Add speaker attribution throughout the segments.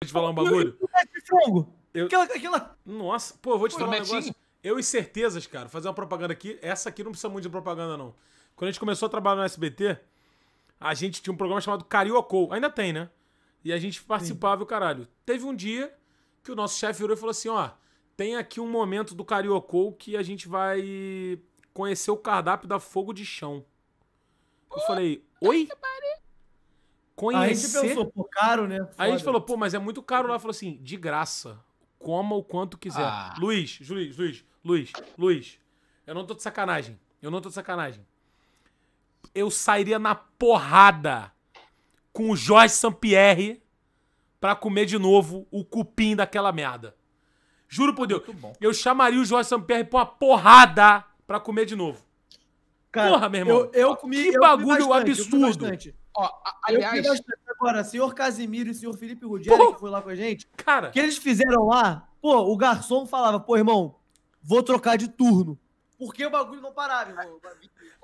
Speaker 1: Vou te falar um bagulho. Eu... Aquela, aquela... Nossa, pô, vou te falar um negócio. Eu e certezas, cara, fazer uma propaganda aqui. Essa aqui não precisa muito de propaganda, não. Quando a gente começou a trabalhar no SBT, a gente tinha um programa chamado Cariocou. Ainda tem, né? E a gente participava, Sim. o caralho. Teve um dia que o nosso chefe virou e falou assim: ó, tem aqui um momento do Cariocou que a gente vai conhecer o cardápio da Fogo de Chão. Eu falei, oi? Conhecer... Aí a gente pensou, pô, caro, né? Foda. Aí a gente falou, pô, mas é muito caro lá. Falou assim, de graça. Coma o quanto quiser. Ah. Luiz, Luiz, Luiz, Luiz, Luiz. Eu não tô de sacanagem. Eu não tô de sacanagem. Eu sairia na porrada com o Jorge Sampierre pra comer de novo o cupim daquela merda. Juro por Deus. Eu chamaria o Jorge Sampierre pra uma porrada pra comer de novo. Cara, Porra, meu irmão. Eu, eu comi. Que eu bagulho comi bastante, absurdo. Ó, aliás. Agora, senhor Casimiro e senhor Felipe Rudieri, que foi lá com a gente. Cara. que eles fizeram lá, pô, o garçom falava, pô, irmão, vou trocar de turno.
Speaker 2: Porque o bagulho não parava, irmão.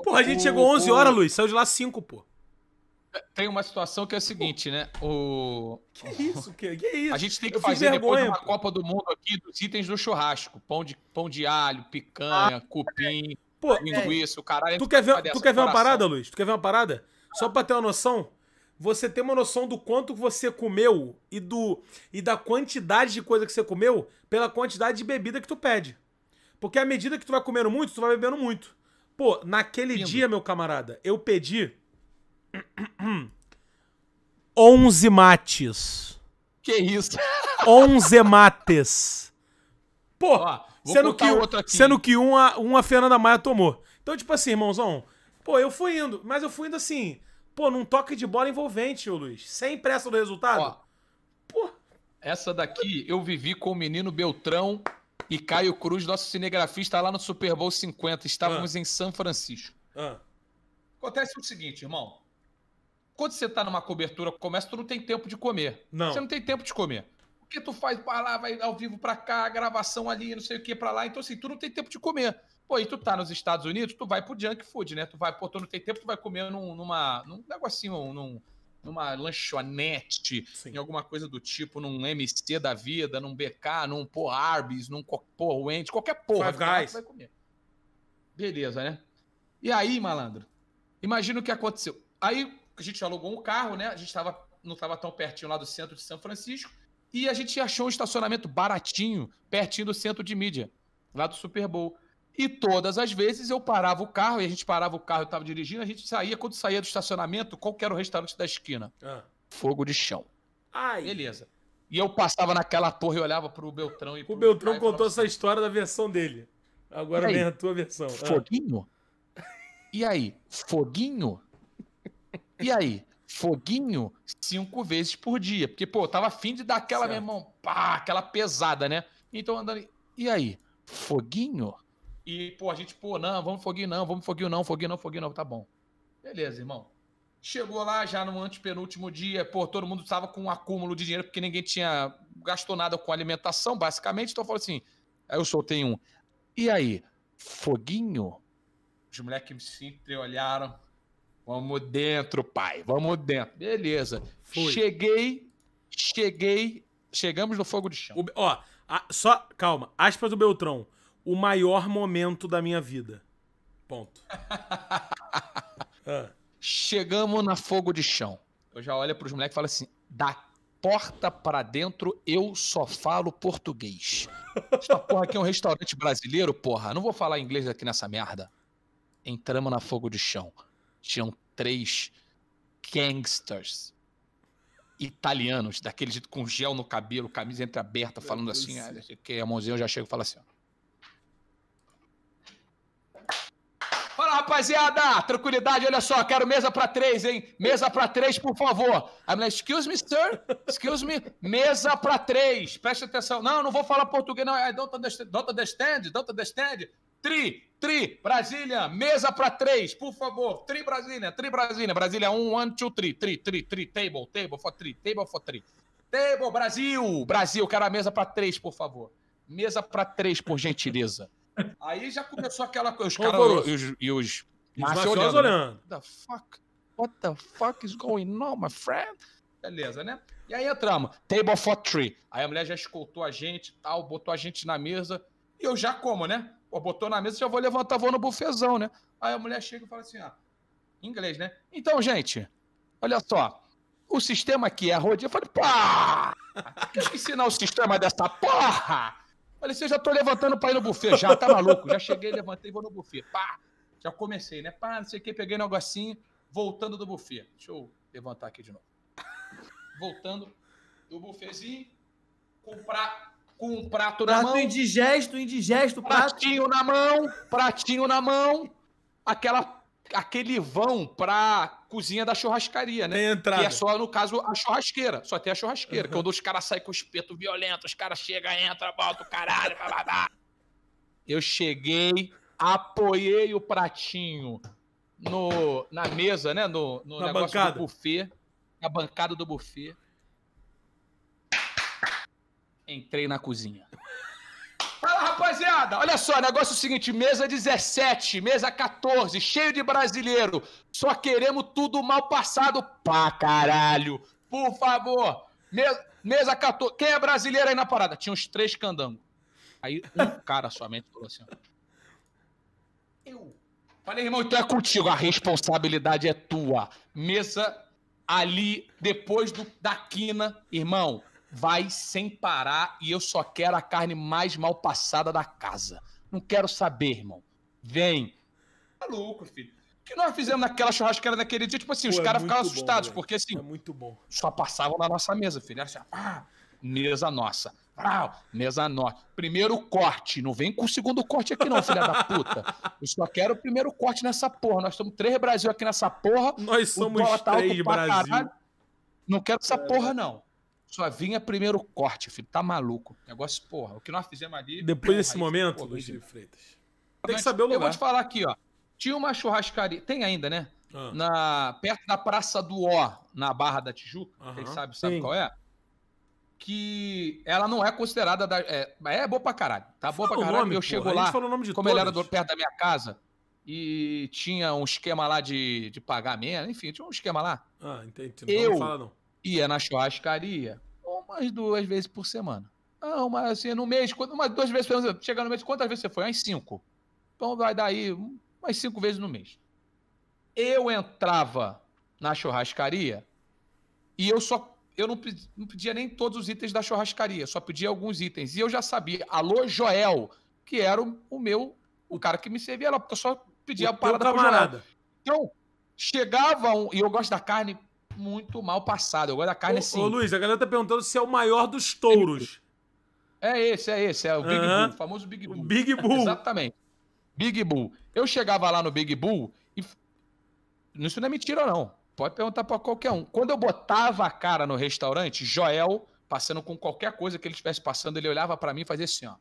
Speaker 2: Porra, a gente chegou 11 horas, Luiz.
Speaker 1: Saiu de lá 5, pô.
Speaker 2: Tem uma situação que é a seguinte, né? O. Que isso,
Speaker 1: que, que isso? A
Speaker 2: gente tem que eu fazer vergonha, depois de uma pô. Copa do Mundo aqui dos itens do churrasco: pão de, pão de alho, picanha, ah, cupim. É. Pô, linguiça, tá é, o caralho. Tu quer ver, tu quer ver uma parada,
Speaker 1: Luiz? Tu quer ver uma parada? Só pra ter uma noção, você ter uma noção do quanto você comeu e do e da quantidade de coisa que você comeu pela quantidade de bebida que tu pede. Porque à medida que tu vai comendo muito, tu vai bebendo muito. Pô, naquele Lindo. dia, meu camarada, eu pedi 11 mates. Que isso? 11 mates. Porra sendo que, outro aqui. sendo que uma, uma Fernanda Maia tomou. Então, tipo assim, irmãozão, pô, eu fui indo, mas eu fui indo assim, pô, num toque de bola envolvente, ô Luiz, sem pressa do resultado. Ó,
Speaker 2: pô. Essa daqui eu vivi com o menino Beltrão e Caio Cruz, nosso cinegrafista lá no Super Bowl 50. Estávamos ah. em São Francisco. Ah. Acontece o seguinte, irmão. Quando você está numa cobertura, começa, tu não tem tempo de comer. Não. Você não tem tempo de comer. Porque tu faz para lá, vai ao vivo para cá, gravação ali, não sei o que para lá. Então, assim, tu não tem tempo de comer. Pô, e tu tá nos Estados Unidos, tu vai pro junk food, né? Tu vai, pô, tu não tem tempo, tu vai comer num, numa, num negocinho, num, numa lanchonete, Sim. em alguma coisa do tipo, num mc da vida, num BK, num pô, Arby's, num por Wendy, qualquer porra. Five tu vai comer. Beleza, né? E aí, malandro? Imagina o que aconteceu. Aí a gente alugou um carro, né? A gente tava, não estava tão pertinho lá do centro de São Francisco. E a gente achou um estacionamento baratinho, pertinho do centro de mídia, lá do Super Bowl. E todas as vezes eu parava o carro, e a gente parava o carro, eu estava dirigindo, a gente saía, quando saía do estacionamento, qual que era o restaurante da esquina? Ah. Fogo de chão. Ai. Beleza. E
Speaker 1: eu passava naquela torre e olhava pro Beltrão e O Beltrão contou essa assim, história da versão dele. Agora vem a tua versão. Ah.
Speaker 2: Foguinho? Ah. E aí? Foguinho? E aí? foguinho cinco vezes por dia. Porque, pô, tava afim de dar aquela, certo. meu irmão, pá, aquela pesada, né? Então andando. E aí? Foguinho? E, pô, a gente, pô, não, vamos foguinho não, vamos foguinho não, foguinho não, foguinho não, tá bom. Beleza, irmão. Chegou lá já no antepenúltimo dia, pô, todo mundo tava com um acúmulo de dinheiro porque ninguém tinha gastou nada com alimentação, basicamente. Então falou assim: aí eu soltei um. E aí, foguinho? Os moleques se entreolharam. Vamos dentro, pai. Vamos dentro.
Speaker 1: Beleza. Fui. Cheguei, cheguei, chegamos no fogo de chão. O, ó, a, só, calma. Aspas do Beltrão. O maior momento da minha vida. Ponto. ah. Chegamos na fogo de chão.
Speaker 2: Eu já olho pros moleques e falo assim: da porta para dentro eu só falo português. Essa porra aqui é um restaurante brasileiro, porra. Não vou falar inglês aqui nessa merda. Entramos na fogo de chão tinham três gangsters italianos, daqueles com gel no cabelo, camisa entreaberta, falando Meu assim, ah, que a mãozinha eu já chego e falo assim, ó. Fala, rapaziada! Tranquilidade, olha só, quero mesa para três, hein? Mesa para três, por favor. I'm like, excuse me, sir. Excuse me. Mesa para três. Preste atenção. Não, não vou falar português, não. I don't understand. Don't understand. Don't understand. Tri, Tri, Brasília, mesa para três, por favor. Tri Brasília, Tri Brasília, Brasília um, one, two, three, tri, tri, tri, table, table for three, table for three. Table, Brasil, Brasil, quero a mesa para três, por favor. Mesa para três, por gentileza. Aí já começou aquela coisa, os caras e os, e os, os olhando. Né? olhando. What the fuck? What the fuck is going on, my friend? Beleza, né? E aí entramos, table for three. Aí a mulher já escoltou a gente, tal, botou a gente na mesa, e eu já como, né? Pô, botou na mesa, já vou levantar, vou no bufezão, né? Aí a mulher chega e fala assim, ó, em inglês, né? Então, gente, olha só, o sistema aqui é a rodinha. Eu falei, pá! Deixa ensinar o sistema dessa porra! Eu falei, você já tô levantando pra ir no buffet, já, tá maluco? Já cheguei, levantei, vou no buffet, pá! Já comecei, né? Pá, não sei o que, peguei um negocinho, voltando do buffet. Deixa eu levantar aqui de novo. Voltando do buffetzinho, comprar com um prato, prato na mão. indigesto, indigesto, pratinho prato. na mão, pratinho na mão, aquela aquele vão pra cozinha da churrascaria, né? Tem entrada. Que é só, no caso, a churrasqueira. Só tem a churrasqueira. Uhum. Quando os caras saem com o espeto violento, os caras chegam, entram, voltam, caralho, Eu cheguei, apoiei o pratinho no, na mesa, né? No, no na negócio bancada. do buffet. Na bancada do buffet. Entrei na cozinha. Fala, rapaziada! Olha só, negócio é o seguinte: mesa 17, mesa 14, cheio de brasileiro. Só queremos tudo mal passado pra caralho. Por favor, mesa, mesa 14. Quem é brasileiro aí na parada? Tinha uns três candangos. Aí um cara somente falou assim: Eu. Falei, irmão, então é contigo, a responsabilidade é tua. Mesa ali, depois do, da quina, irmão vai sem parar e eu só quero a carne mais mal passada da casa. Não quero saber, irmão. Vem. Maluco, tá filho. O que nós fizemos naquela churrasqueira naquele dia? Tipo assim, Pô, os é caras é assustados, bom, porque assim. É muito bom. Só passavam na nossa mesa, filho. Era assim, ah, mesa nossa. Ah, mesa nossa. Primeiro corte. Não vem com o segundo corte aqui, não, filha da puta. Eu só quero o primeiro corte nessa porra. Nós somos três Brasil aqui nessa porra. Nós somos tá três Brasil. Caralho. Não quero essa é. porra, né? não. Só vinha primeiro corte, filho. Tá maluco. Negócio, porra. O que nós fizemos ali. Depois é desse momento, Luiz de Freitas. Tem que saber o lugar. Eu vou te falar aqui, ó. Tinha uma churrascaria. Tem ainda, né? Ah. Na, perto da Praça do Ó, na Barra da Tijuca. Quem sabe, sabe Sim. qual é? que ela não é considerada da, é, é boa pra caralho. Tá boa pra caralho. Nome, eu chego porra, lá, como ele era do, perto da minha casa e tinha um esquema lá de, de pagamento, enfim, tinha um esquema lá. Ah, entendi. Não eu, não fala, não. Ia na churrascaria umas duas vezes por semana. Não, mas assim, no mês, umas duas vezes por semana. Chega no mês, quantas vezes você foi? Umas cinco. Então vai dar aí umas cinco vezes no mês. Eu entrava na churrascaria e eu só eu não, não pedia nem todos os itens da churrascaria, só pedia alguns itens. E eu já sabia, alô Joel, que era o, o meu, o cara que me servia lá, porque eu só pedia a parada camarada. Então, chegava um, e eu gosto da carne muito mal passado. Agora a carne ô, assim. Ô, Luiz, a
Speaker 1: galera tá perguntando
Speaker 2: se é o maior dos touros. É esse, é esse, é o Big Bull, o famoso Big Bull. O Big Bull. Exatamente. Big Bull. Eu chegava lá no Big Bull e. Isso não é mentira, não. Pode perguntar para qualquer um. Quando eu botava a cara no restaurante, Joel, passando com qualquer coisa que ele estivesse passando, ele olhava para mim e fazia assim, ó.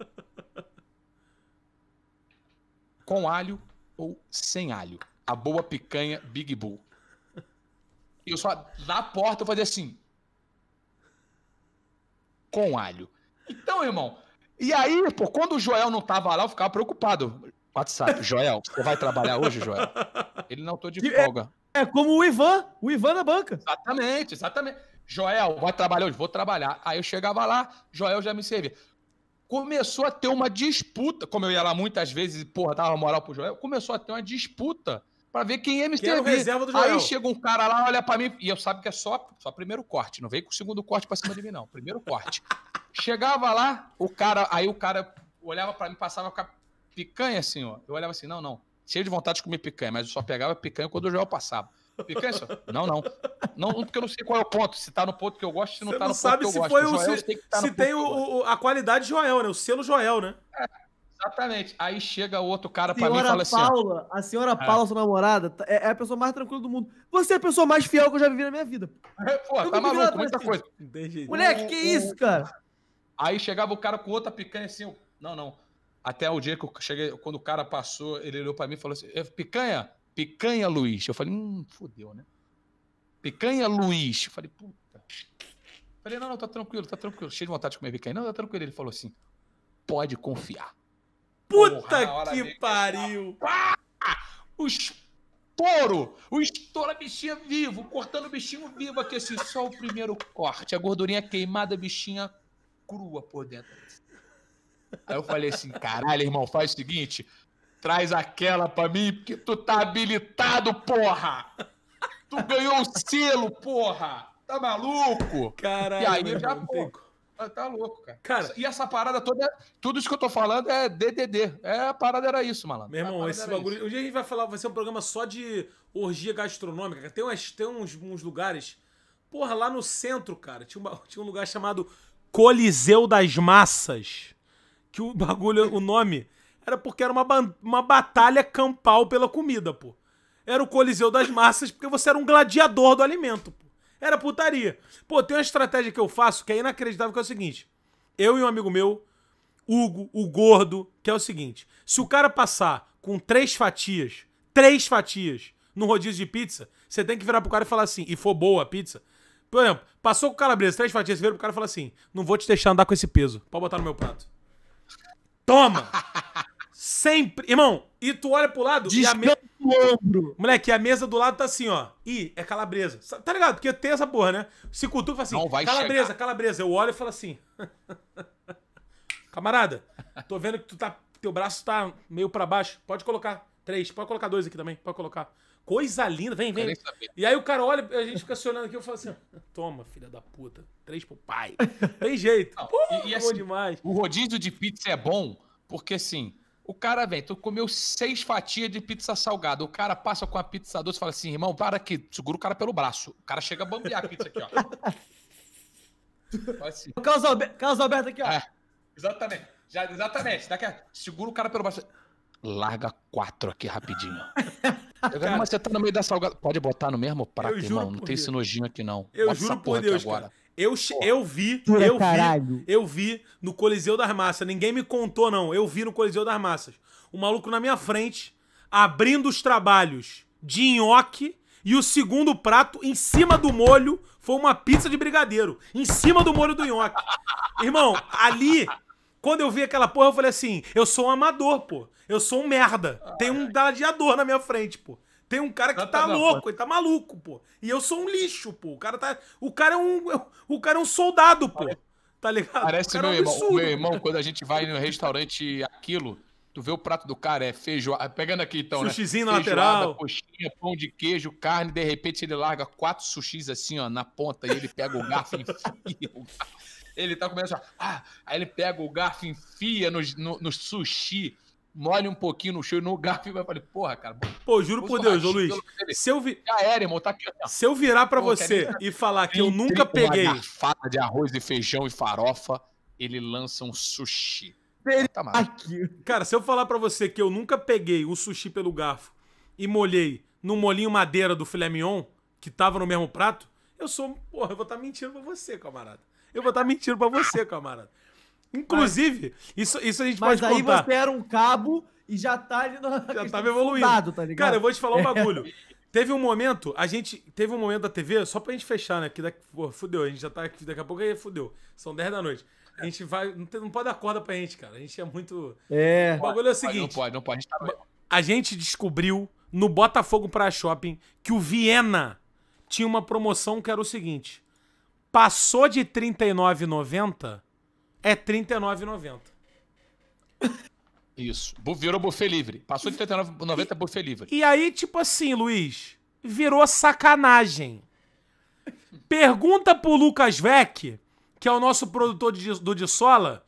Speaker 2: Com alho ou sem alho. A boa picanha Big Bull eu só, na porta, eu fazia assim. Com alho. Então, irmão. E aí, pô, quando o Joel não tava lá, eu ficava preocupado. WhatsApp, Joel, você vai trabalhar hoje, Joel? Ele não, tô de é folga. É, é como o Ivan, o Ivan na banca. Exatamente, exatamente. Joel, vai trabalhar hoje? Vou trabalhar. Aí eu chegava lá, Joel já me servia começou a ter uma disputa, como eu ia lá muitas vezes e, porra, dava moral pro Joel, começou a ter uma disputa para ver quem é Mr. É Bean. Aí chega um cara lá, olha para mim, e eu sabe que é só, só primeiro corte, não veio com o segundo corte para cima de mim, não. Primeiro corte. Chegava lá, o cara, aí o cara olhava para mim, passava com a picanha, assim, ó. Eu olhava assim, não, não. Cheio de vontade de comer picanha, mas eu só pegava picanha quando o Joel passava.
Speaker 1: Picanha, senhor? Assim,
Speaker 2: não, não, não. Porque eu não sei qual é o ponto. Se tá no ponto que eu gosto, se não Você tá não no ponto que eu gosto. Você não sabe se foi o. Joel, se, tem, tá
Speaker 1: se tem o, o, a qualidade Joel, né? O selo Joel, né? É.
Speaker 2: Exatamente. Aí chega o outro cara para mim e fala assim, Paula, assim. A senhora é. Paula,
Speaker 1: sua namorada, tá, é, é, a pessoa mais tranquila do mundo. Você é a pessoa mais fiel que eu já vivi na minha vida. É, pô, tá eu tá maluco, muita coisa.
Speaker 2: Desde... Moleque, que isso, cara? Aí chegava o cara com outra picanha assim. Não, não. Até o dia que eu cheguei, quando o cara passou, ele olhou para mim e falou assim: picanha? Picanha, Luiz. Eu falei, hum, fodeu, né? Picanha, Luiz. Eu falei, puta. Eu falei, não, não, tá tranquilo, tá tranquilo. Cheio de vontade de comer picanha. Não, tá tranquilo. Ele falou assim: pode confiar. Puta Porra, que pariu! Pá! O estouro! O estouro, a bichinha vivo, cortando o bichinho vivo aqui, assim, só o primeiro corte. A gordurinha queimada, a bichinha crua por dentro. Aí eu falei assim, caralho, irmão, faz o seguinte, traz aquela pra mim, porque tu tá habilitado, porra! Tu ganhou o selo, porra! Tá maluco? Caralho, e aí eu já, pô,
Speaker 1: ah, tá louco, cara.
Speaker 2: cara. E essa parada toda, tudo isso que eu tô falando é DDD. É, a parada era isso, malandro. Meu irmão, esse bagulho. Isso.
Speaker 1: a gente vai falar, vai ser um programa só de orgia gastronômica. Tem, umas, tem uns, uns lugares. Porra, lá no centro, cara, tinha um, tinha um lugar chamado Coliseu das Massas. Que o bagulho, o nome, era porque era uma, uma batalha campal pela comida, pô. Era o Coliseu das Massas, porque você era um gladiador do alimento, pô era putaria. Pô, tem uma estratégia que eu faço que é inacreditável, que é o seguinte. Eu e um amigo meu, Hugo, o gordo, que é o seguinte. Se o cara passar com três fatias, três fatias, num rodízio de pizza, você tem que virar pro cara e falar assim, e for boa a pizza. Por exemplo, passou com calabresa, três fatias, você vira pro cara e fala assim, não vou te deixar andar com esse peso, pode botar no meu prato. Toma! Sempre. Irmão, e tu olha pro lado Descanto e a mesa. Moleque, a mesa do lado tá assim, ó. Ih, é calabresa. Tá ligado? Porque tem essa porra, né? Se cutuca fala assim, Não vai calabresa, chegar. calabresa. Eu olho e falo assim. Camarada, tô vendo que tu tá. Teu braço tá meio para baixo. Pode colocar. Três, pode colocar dois aqui também, pode colocar. Coisa linda, vem, vem. E aí o cara olha, a gente fica olhando aqui, eu falo assim: toma, filha da puta, três pro pai. Tem jeito. Não, Pô, e, e assim, demais. O rodízio de pizza é bom, porque
Speaker 2: assim, o cara, vem, tu comeu seis fatias de pizza salgada. O cara passa com a pizza doce e fala assim, irmão, para aqui, segura o cara pelo braço. O cara chega a bambear a pizza aqui, ó. assim. O Carlos Alberto, Carlos Alberto aqui, ó. É, exatamente. Já, exatamente. Daqui a... Segura o cara pelo braço. Larga quatro aqui rapidinho. Eu, mas você tá no meio da salgada. Pode botar no mesmo prato, irmão. Não tem Deus. esse nojinho aqui, não. Eu Bota juro por Deus, agora. Cara.
Speaker 1: Eu, eu vi, Pura eu caralho. vi, eu vi no Coliseu das Massas. Ninguém me contou, não. Eu vi no Coliseu das Massas. O maluco na minha frente, abrindo os trabalhos de nhoque, e o segundo prato, em cima do molho, foi uma pizza de brigadeiro. Em cima do molho do nhoque. Irmão, ali, quando eu vi aquela porra, eu falei assim: eu sou um amador, pô. Eu sou um merda. Tem um gladiador na minha frente, pô. Tem um cara que ah, tá, tá louco, ele tá maluco, pô. E eu sou um lixo, pô. O cara tá. O cara é um. O cara é um soldado, pô. Tá ligado? Parece meu, é um irmão, meu irmão,
Speaker 2: quando a gente vai no restaurante aquilo. Tu vê o prato do cara, é feijoada. Ah, pegando aqui então, né? Sushizinho né? lateral. coxinha, pão de queijo, carne. De repente ele larga quatro sushis assim, ó, na ponta. E ele pega o garfo e enfia o garfo. Ele tá começando. Ah, aí ele pega o garfo e enfia no, no, no sushi mole um pouquinho no e no garfo e vai falar, porra, cara. Bom, Pô, juro por Deus, ô Luiz. Se
Speaker 1: eu, vi... Já era, irmão, tá aqui, se eu virar para você e falar que eu nunca peguei.
Speaker 2: Uma de
Speaker 1: arroz e feijão e farofa, ele lança um sushi. Tá aqui. Cara, se eu falar para você que eu nunca peguei o sushi pelo garfo e molhei no molinho madeira do filé mignon, que tava no mesmo prato, eu sou. Porra, eu vou estar tá mentindo pra você, camarada. Eu vou estar tá mentindo pra você, camarada. Inclusive, mas, isso, isso a gente pode contar. Mas você era um cabo e já tá ali no. Já tava evoluindo. Fundado, tá Cara, eu vou te falar um é. bagulho. Teve um momento, a gente. Teve um momento da TV, só pra gente fechar, né? Que daqui, pô, fudeu, a gente já tá aqui, daqui a pouco aí fudeu. São 10 da noite. A gente vai. Não, tem, não pode dar corda pra gente, cara. A gente é muito. É. O bagulho é o seguinte. Não pode, não pode. Tá a gente descobriu no Botafogo Praia Shopping que o Viena tinha uma promoção que era o seguinte: passou de R$ 39,90, é R$39,90.
Speaker 2: Isso. Virou buffet livre. Passou de R$39,90 buffet
Speaker 1: livre. E aí, tipo assim, Luiz, virou sacanagem. Pergunta pro Lucas Vec, que é o nosso produtor de, do Dissola,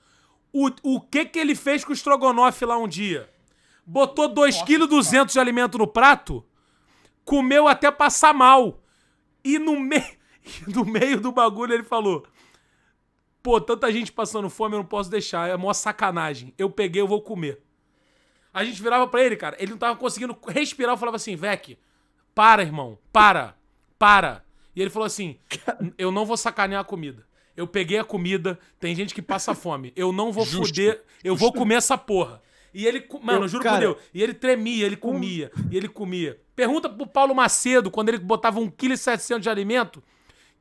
Speaker 1: o, o que que ele fez com o estrogonofe lá um dia. Botou 2,2 kg de alimento no prato, comeu até passar mal. E no, me... e no meio do bagulho ele falou: Pô, tanta gente passando fome, eu não posso deixar. É a maior sacanagem. Eu peguei, eu vou comer. A gente virava pra ele, cara. Ele não tava conseguindo respirar. Eu falava assim, Vec, para, irmão. Para. Para. E ele falou assim, eu não vou sacanear a comida. Eu peguei a comida, tem gente que passa fome. Eu não vou justo, foder, eu vou comer essa porra. E ele, mano, eu, juro cara, por Deus. E ele tremia, ele comia, um... e ele comia. Pergunta pro Paulo Macedo, quando ele botava 1,7 kg de alimento,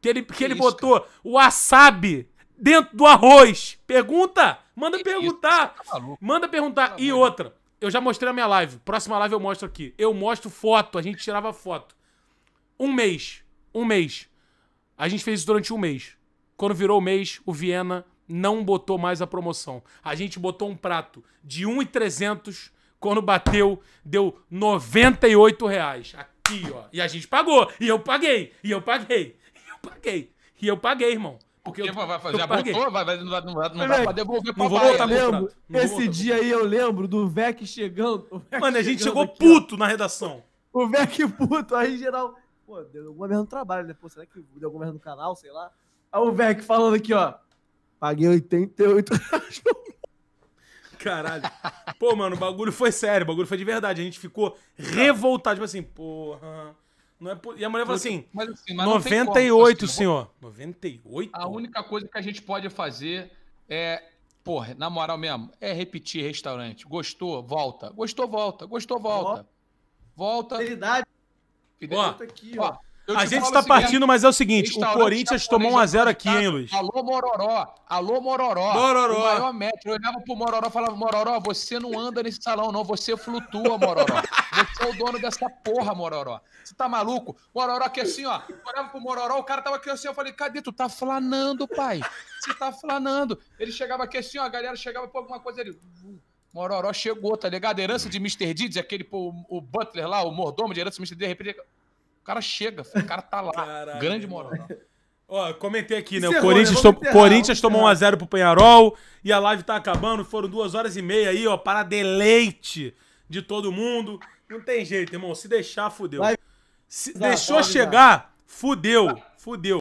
Speaker 1: que ele, que, que ele isso, botou cara? o wasabi dentro do arroz? Pergunta! Manda que perguntar! tá Manda perguntar. E outra, eu já mostrei a minha live. Próxima live eu mostro aqui. Eu mostro foto, a gente tirava foto. Um mês. Um mês. A gente fez isso durante um mês. Quando virou o mês, o Viena não botou mais a promoção. A gente botou um prato de 1,300. Quando bateu, deu R$ reais. Aqui, ó. E a gente pagou. E eu paguei. E eu paguei. E eu paguei. E eu paguei, irmão. Porque eu, vai fazer, já botou, vai, vai, não, não, não dá pra devolver pra baia. Eu esse voltar, dia aí eu lembro do Vec chegando. Vec Mano, a gente chegou aqui, puto ó. na redação. O Vec puto, aí geral, pô, deu alguma merda no trabalho, né? Pô, será que deu alguma merda no canal, sei lá. Aí o Vec falando aqui, ó, paguei 88 reais Caralho. Pô, mano, o bagulho foi sério, o bagulho foi de verdade. A gente ficou revoltado, tipo assim, porra. Não é po... E a mulher falou assim, assim: mas, assim mas 98, como, assim, senhor. 98? A única
Speaker 2: coisa que a gente pode fazer é. Porra, na moral mesmo, é repetir restaurante. Gostou? Volta. Gostou, volta. Gostou, volta. Volta. Fidelidade. Fidelidade. Ó, tá aqui, ó. ó a gente está partindo, mas é o seguinte: o Corinthians tomou 1 a 0 é aqui, hein, Luiz? Alô, Mororó. Alô, Mororó. Mororó. O maior metro Eu olhava pro Mororó e falava: Mororó, você não anda nesse salão, não. Você flutua, Mororó. Você é o dono dessa porra, Mororó. Você tá maluco? Mororó que assim, ó. Eu olhava pro Mororó, o cara tava aqui assim. Eu falei: cadê? Tu tá flanando, pai. Você tá flanando. Ele chegava aqui assim, ó. A galera chegava por alguma coisa. Ele. Hum. Mororó chegou, tá ligado? Herança de Mr. Deeds, aquele o, o Butler lá, o mordomo de herança de Mr. Deeds, de repente o cara
Speaker 1: chega, assim, o cara
Speaker 2: tá lá. Caralho, grande moral.
Speaker 1: Ó, comentei aqui, né? o né? Corinthians, Corinthians tomou 1x0 pro Penharol e a live tá acabando. Foram duas horas e meia aí, ó, para deleite de todo mundo. Não tem jeito, irmão. Se deixar, fudeu. Se Exato, deixou chegar, fudeu. Fudeu.